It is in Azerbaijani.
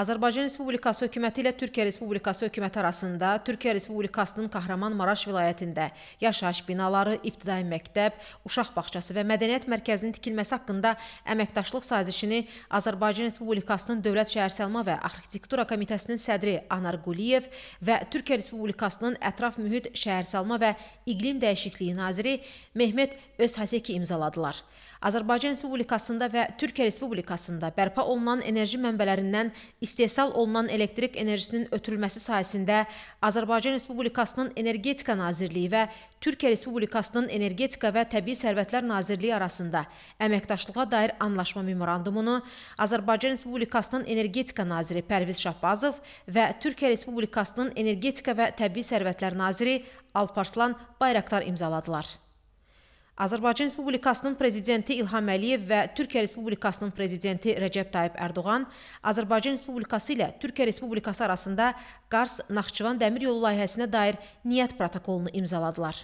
Azərbaycan Respublikası hökuməti ilə Türkiyə Respublikası hökuməti arasında Türkiyə Respublikasının Kahramanmaraş vilayətində yaşayış binaları, ibtidai məktəb, uşaq bağçası və mədəniyyət mərkəzinin tikilməsi haqqında əməkdaşlıq sazişini Azərbaycan Respublikasının Dövlət Şəhərsəlma və Arxitektura Komitəsinin sədri Anar Quliyev və Türkiyə Respublikasının Ətraf Mühit Şəhərsəlma və İqlim Dəyişikliyi naziri Mehmet Özhaseki imzaladılar. Azərbaycan Respublikasında və Türkiyə Respublikasında bərpa olunan enerji mənbələrindən istifadəyə istehsal olunan elektrik enerjisinin ötürülməsi sahəsində Azərbaycan Respublikasının Energetika Nazirliyi və Türkiyə Respublikasının Energetika və Təbii Sərvətlər Nazirliyi arasında əməkdaşlığa dair anlaşma memorandumunu Azərbaycan Respublikasının Energetika Naziri Pərviz Şahbazov və Türkiyə Respublikasının Energetika və Təbii Sərvətlər Naziri Alparslan Bayraktar imzaladılar. Azərbaycan Respublikasının prezidenti İlham Əliyev və Türkiyə Respublikasının prezidenti Rəcəb Tayyib Ərdoğan Azərbaycan Respublikası ilə Türkiyə Respublikası arasında Qars-Naxçıvan dəmir yolu layihəsinə dair niyyət protokolunu imzaladılar.